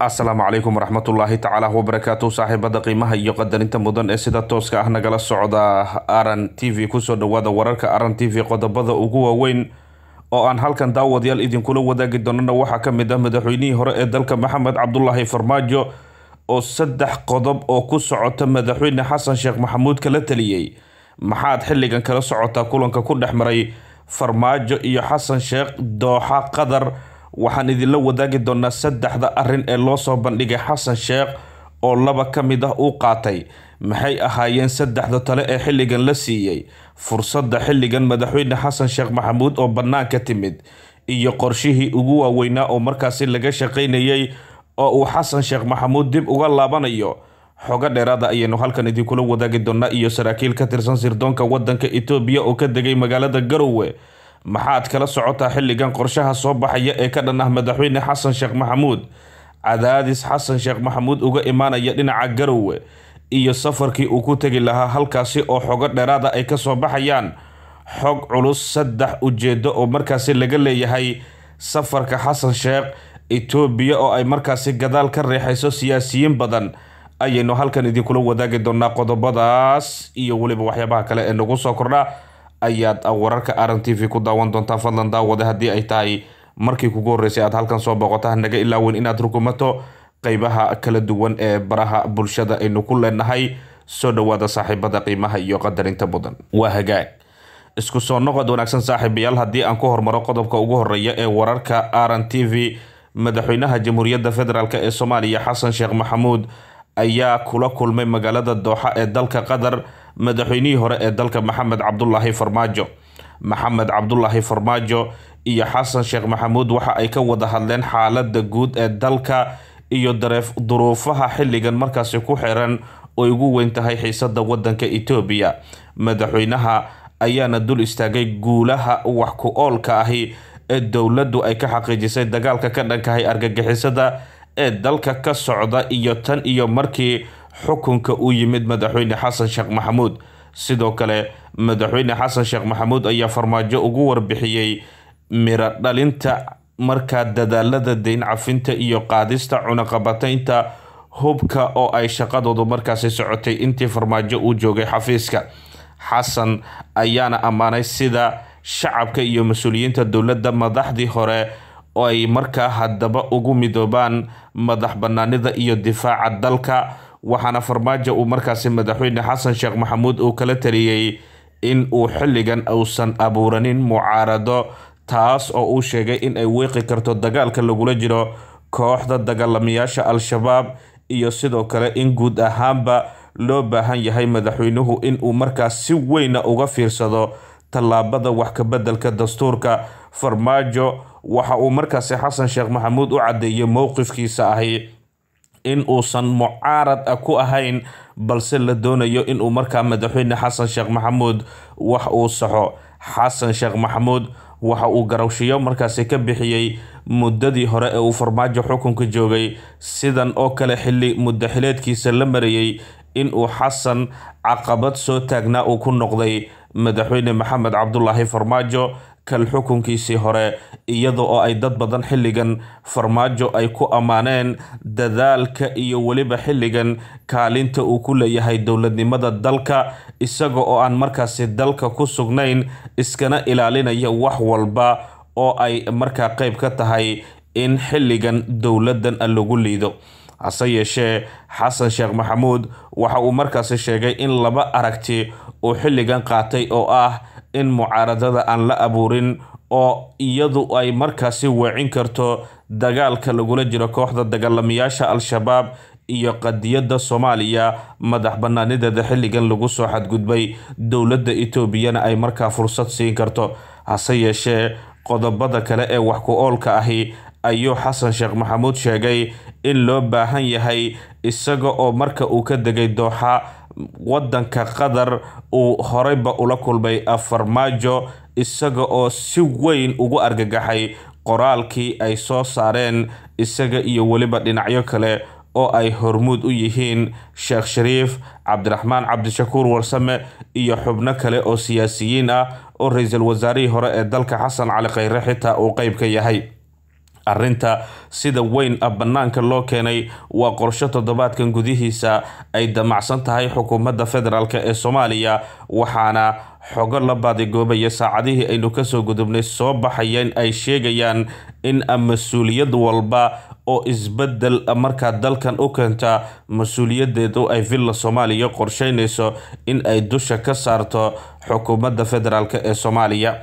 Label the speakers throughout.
Speaker 1: asalaamu calaykum waraxmatullaahi tacaala wabarakaatu saaxiibada qiimaha iyo qadarinta mudan ee sida tooska ah nagala socda aran t v kusoo dhawaada wararka aran t v qodobada ugu waaweyn oo aan halkan daawadyaal idinkula wadaagi doonana waxaa ka mid ah madaxweynihii hore ee dalka maxamed cabdulaahi farmaajo oo saddex qodob oo ku socota madaxweyne xasan sheekh maxamuud kala taliyey maxaad xilligan kala socotaa kulanka ku dhex maray farmaajo iyo xasan sheekh dooxa qadar waxaan idinla wadaagi doonaa saddexda arrin ee loo soo bandhigay xasan sheekh oo laba ka mid ah uu qaatay maxay ahaayeen saddexda tale ee xilligan la siiyey fursadda xilligan madaxweyne xasan sheekh maxamuud oo bannaanka timid iyo qorshihii ugu waaweynaa oo markaasi laga shaqaynayay oo uu xasan sheekh maxamuud dib uga laabanayo xogo dheeraada ayaynu halkan idinkula wadaagi doonaa iyo saraakiil ka tirsan sirdoonka waddanka itoobiya oo ka degay magaalada garowe maxaad kala socotaa xilligan qorshaha soo baxaya ee ka dhan ah madaxweyne xasan sheekh maxamuud cadaadis xasan sheekh maxamuud uga imaanaya dhinaca garowe iyo safarkii uu ku tegi lahaa halkaasi oo xogo dheeraada ay ka soo baxayaan xog culus saddex ujeedo oo markaasi laga leeyahay safarka xasan sheekh itoobiya oo ay markaasi gadaal ka reexayso siyaasiyiin badan ayaynu halkan idinkula wadaagi doonaa qodobadaas iyo weliba waxyaabaha kale ee nagu soo kordhaa ayaad wararka r n t v ku daawan doontaa fadlan daawada haddii ay tahay markii kugu horreysay aad halkan soo boqotaa naga ilaawin inaad rukumato qeybaha kala duwan ee baraha bulshada aynu ku leenahay soo dhowaada saaxiibada qiimaha iyo qadarinta mudan waa hagaag isku soo noqod wanaagsan saaxiibayaal haddii aan ku hormaro qodobka ugu horeeya ee wararka r n t v madaxweynaha jamhuuriyadda federaalk ee soomaaliya xasan sheekh maxamuud ayaa kula kulmay magaalada dooxa ee dalka qatar madaxweynihii hore ee dalka maxamed cabdulaahi farmaajo maxamed cabdulaahi farmaajo iyo xasan sheekh maxamuud waxa ay ka wada hadleen xaalada guud ee dalka iyo duruufaha xilligan markaasi ku xiran oo ugu weyn tahay xiisada wadanka etoobiya madaxweynaha ayaana dul istaagay guulaha wax ku oolka ahi ee dowladdu ay ka xaqiijisay dagaalka ka dhankahay argagixisada ee dalka ka socda iyo tan iyo markii xukunka uu yimid madaxweyne xasan sheekh maxamuud sidoo kale madaxweyne xasan sheekh maxamuud ayaa farmaajo ugu warbixiyey miradhalinta markaa dadaalada deyn cafinta iyo qaadista cunaqabataynta hubka oo ay shaqadoodu markaasi socotay intii farmaajo uu joogay xafiiska xasan ayaana ammaanay sida shacabka iyo mas-uuliyiinta dowladda madaxdii hore oo ay markaa haddaba ugu midoobaan madax bannaanida iyo difaaca dalka waxaana farmaajo uu markaasi madaxweyne xasan sheekh maxamuud uu kala taliyey in uu xilligan uusan abuuranin mucaarado taas oo uu sheegay in ay weeqi karto dagaalka lagula jiro kooxda dagaalamayaasha al-shabaab iyo sidoo kale in guud ahaanba loo baahan yahay madaxweynuhu in uu markaas si weyna uga fiirsado tallaabada wax kabeddelka dastuurka farmaajo waxa uu markaasi xasan sheekh maxamuud u caddeeyey mowqifkiisa ahi in uusan mucaarad ah ku ahayn balse la doonayo inuu markaa madaxweyne xasan sheekh maxamuud wax uu saxo xasan sheekh maxamuud waxa uu garowshiyo markaasi ka bixiyey muddadii hore ee uu farmaajo xukunka joogay sidan oo kale xilli muddaxileedkiisa la marayey inuu xasan caqabad soo taagnaa uu ku noqday madaxweyne maxamed cabdulaahi farmaajo kal xukunkiisii hore iyada oo ay dad badan xilligan farmaajo ay ku ammaaneen dadaalka iyo weliba xilligan kaalinta uu ku leeyahay dowladnimada dalka isaga oo aan markaasi dalka ku sugnayn iskana ilaalinaya wax walba oo ay markaa qayb ka tahay in xilligan dowladdan lagu liido hase yeeshee xasan sheekh maxamuud waxa uu markaasi sheegay in laba aragti uu xilligan qaatay oo ah in mucaaradada aan la abuurin oo iyadu ay markaasi weecin karto dagaalka lagula jiro kooxda dagaalamayaasha al-shabaab iyo qadiyadda soomaaliya madax bannaanideeda xilligan lagu soo xadgudbay dowladda etoobiyana ay markaa fursad siin karto hase yeeshee qodobada kale ee wax ku oolka ahi ayuu xasan sheekh maxamuud sheegay in loo baahan yahay isaga oo marka uu ka degay dooxa wadanka qatar uu horeyba ula kulmay afarmaajo isaga oo si weyn ugu argagaxay qoraalkii ay soo saareen isaga iyo weliba dhinacyo kale oo ay hormuud u yihiin sheekh shariif cabdiraxmaan cabdishakuur warsame iyo xubno kale oo siyaasiyiin ah oo ra-iisul wasaarihii hore ee dalka xasan cali khayre xitaa uu qayb ka yahay arrinta sida weyn ah bannaanka loo keenay waa qorsho toddobaadkan gudihiisa ay damacsan tahay xukuumadda federaalk ee soomaaliya waxaana xogo la baadigoobaya saacadihii aynu kasoo gudubnay soo baxayeen ay sheegayaan in mas-uuliyad walba oo isbedel markaa dalkan u keenta mas-uuliyadeedu ay villa soomaaliya qorshaynayso in ay dusha ka saarto xukuumadda federaalk ee soomaaliya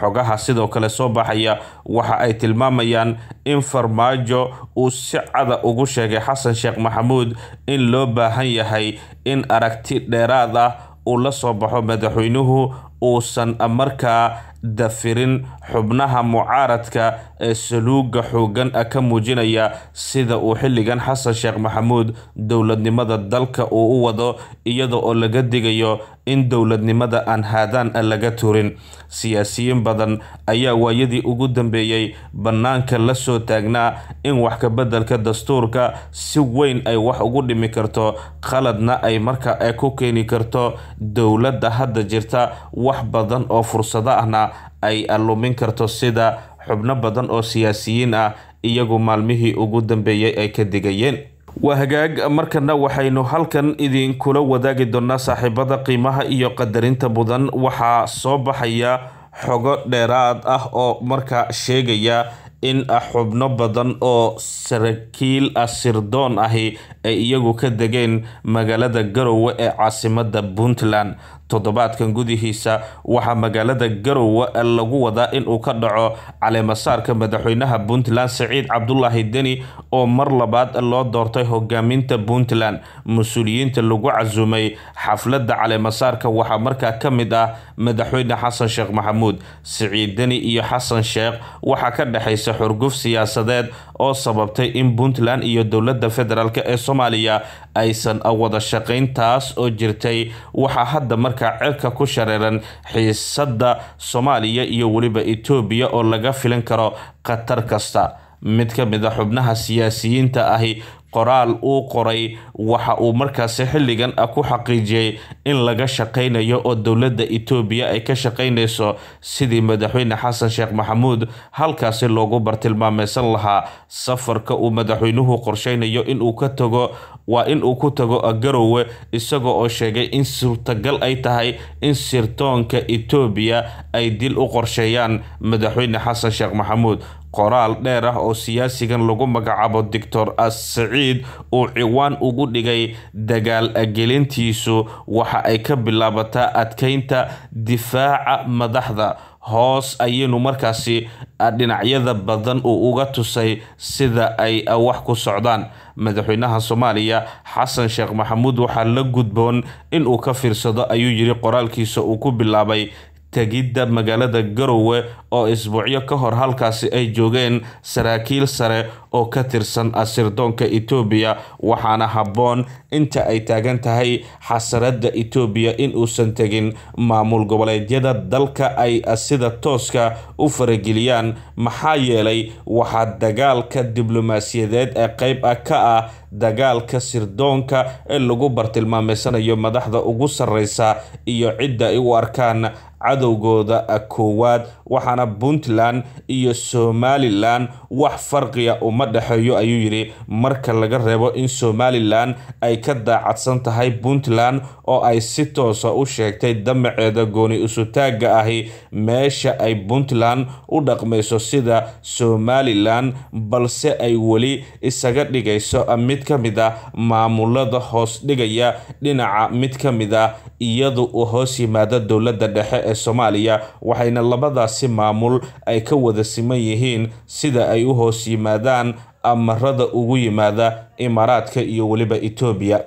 Speaker 1: xogaha sidoo kale soo baxaya waxa ay tilmaamayaan in farmaajo uu si cada ugu sheegay xasan sheekh maxamuud in loo baahan yahay in aragti dheeraad ah uu la soo baxo madaxweynuhu uusan markaa dafirin xubnaha mucaaradka ee saluuga xooggan ah ka muujinaya sida uu xilligan xasan sheekh maxamuud dowladnimada dalka uu u wado iyada oo laga digayo in dowladnimada aan haadaan a ah laga turin siyaasiyiin badan ayaa waayadii ugu dambeeyey bannaanka la soo taagnaa in wax kabeddelka dastuurka si weyn ay wax ugu dhimi karto qaladna ay marka ay ku keeni karto dowladda hadda jirta wax badan oo fursado ahna ay lumin karto sida xubno badan oo siyaasiyiin ah iyagu maalmihii ugu dambeeyey ay ka digayeen waa hagaag markana waxaynu halkan idinkula wadaagi doonaa saaxiibada qiimaha iyo qadarinta mudan waxaa soo baxaya xogo dheeraad ah oo markaa sheegaya in ah xubno badan oo sarakiil ah sirdoon ahi ay iyagu ka degeen magaalada garowe ee caasimada puntland toddobaadkan gudihiisa waxaa magaalada garowe lagu wadaa in uu ka dhaco caleemasaarka madaxweynaha puntland siciid cabdulaahi deni oo mar labaad loo doortay hogaaminta puntland mas-uuliyiinta lagu casuumay xafladda caleemasaarka waxaa markaa ka mid ah madaxweyne xasan sheekh maxamuud siciid deni iyo xasan sheekh waxaa ka dhexaysa xurguf siyaasadeed oo sababtay in puntland iyo dowladda federaalk ee soomaaliya aysan wada shaqayn taas oo jirtay waxaa hadda mar wararka cirka ku shareeran xiisada soomaaliya iyo weliba etoobiya oo laga filan karo khatar kasta mid ka mid a ah xubnaha siyaasiyiinta ahi qoraal uu qoray waxa uu markaasi xilligan ku xaqiijiyey in laga shaqaynayo oo dowladda etoobiya ay ka shaqaynayso sidii madaxweyne xasan sheekh maxamuud halkaasi loogu bartilmaameysan lahaa safarka uu madaxweynuhu qorsheynayo inuu ka tago waa inuu ku tago garowe isaga oo sheegay in suurtagal ay tahay in sirtoonka itoobiya ay dil u qorsheeyaan madaxweyne xasan sheekh maxamuud qoraal dheer ah oo siyaasigan lagu magacaabo doctor as saciid uu ciwaan ugu dhigay dagaal gelintiisu waxa ay ka bilaabataa adkeynta difaaca madaxda hoos ayaynu markaasi dhinacyada badan uu uga tusay sida ay wax ku socdaan madaxweynaha soomaaliya xasan sheekh maxamuud waxaa la gudboon inuu ka fiirsado ayuu yiri qoraalkiisa uu ku bilaabay tegidda magaalada garowe oo isbuucyo ka hor halkaasi ay joogeen saraakiil sare oo ka tirsan asirdoonka etoobiya waxaana habboon inta ay taagan tahay xasaradda etoobiya in uusan tegin maamul goboleedyada dalka ay sida tooska u farageliyaan maxaa yeelay waxaa dagaalka diblomaasiyadeed ee qayb ah ka ah dagaalka sirdoonka ee lagu bartilmaameysanayo madaxda ugu sarreysa iyo cidda ay u arkaan cadowgooda koowaad waxaana puntland iyo somalilan wax farqiya uma dhexeeyo ayuu yidhi marka laga reebo in somalilan ay ka daacadsan tahay puntland oo ay si toosa ah u sheegtay damaceeda gooni isutaagga ahi meesha ay puntland u dhaqmayso sida somalilan balse ay weli isaga dhigayso mid ka mid a ah maamulada hoos dhigaya dhinaca mid ka mid a ah, iyadu uu hoos yimaado dowladda dhexe ee soomaaliya waxayna labadaasi maamul ay ka wada siman yihiin sida ay ay u hoos yimaadaan amarada ugu yimaada imaaraadka iyo weliba etoobiya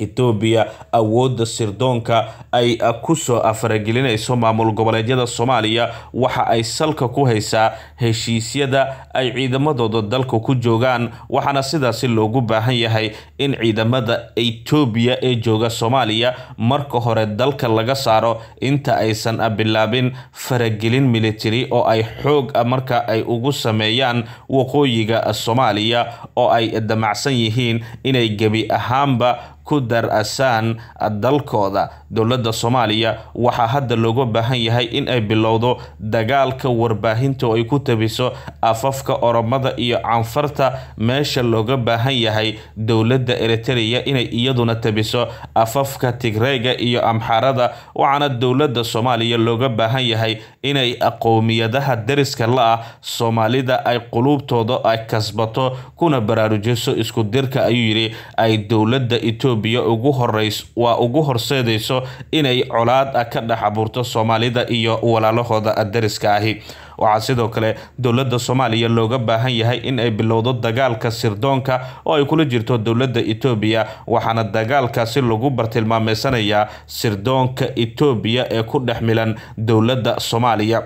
Speaker 1: etoobiya awoodda sirdoonka ay ku soo afaragelinayso maamul goboleedyada soomaaliya waxa ay salka ku haysaa heshiisyada ay ciidamadooda dalka ku joogaan waxaana sidaasi loogu baahan yahay in ciidamada etoobiya ee jooga soomaaliya marka hore dalka laga saaro inta aysan bilaabin faragelin militari oo ay xoog marka ay ugu sameeyaan waqooyiga soomaaliya oo ay damacsan yihiin inay gebi ahaanba ku dar-asaan dalkooda dowladda soomaaliya waxaa hadda looga baahan yahay in ay bilowdo dagaalka warbaahinta oo ay ku tabiso afafka oromada iyo canfarta meesha looga baahan yahay dowladda eritreya inay iyaduna tabiso afafka tigreega iyo amxaarada waxaana dowladda soomaaliya looga baahan yahay inay aqoomiyadaha dariska la ah soomaalida ay quluubtooda ay kasbato kuna baraarujiso isku dirka ayuu yidhi ay dowladda etoobiya ugu horeys waa ugu horseedayso inay colaad ah, ka dhex abuurto soomaalida iyo walaalahooda ah, dariska ahi waxaa sidoo kale dowladda soomaaliya looga baahan yahay in ay bilowdo dagaalka sirdoonka oo ay kula jirto dowladda etoobiya waxaana dagaalkaasi lagu bartilmaameysanayaa sirdoonka etoobiya ee ku dhex milan dowladda soomaaliya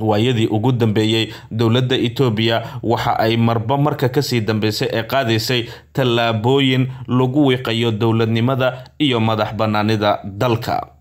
Speaker 1: waayadii ugu dambeeyey dowladda etoobiya waxa ay marba marka kasii dambeysay ee qaadaysay tallaabooyin lagu wiiqayo dowladnimada iyo madax bannaanida dalka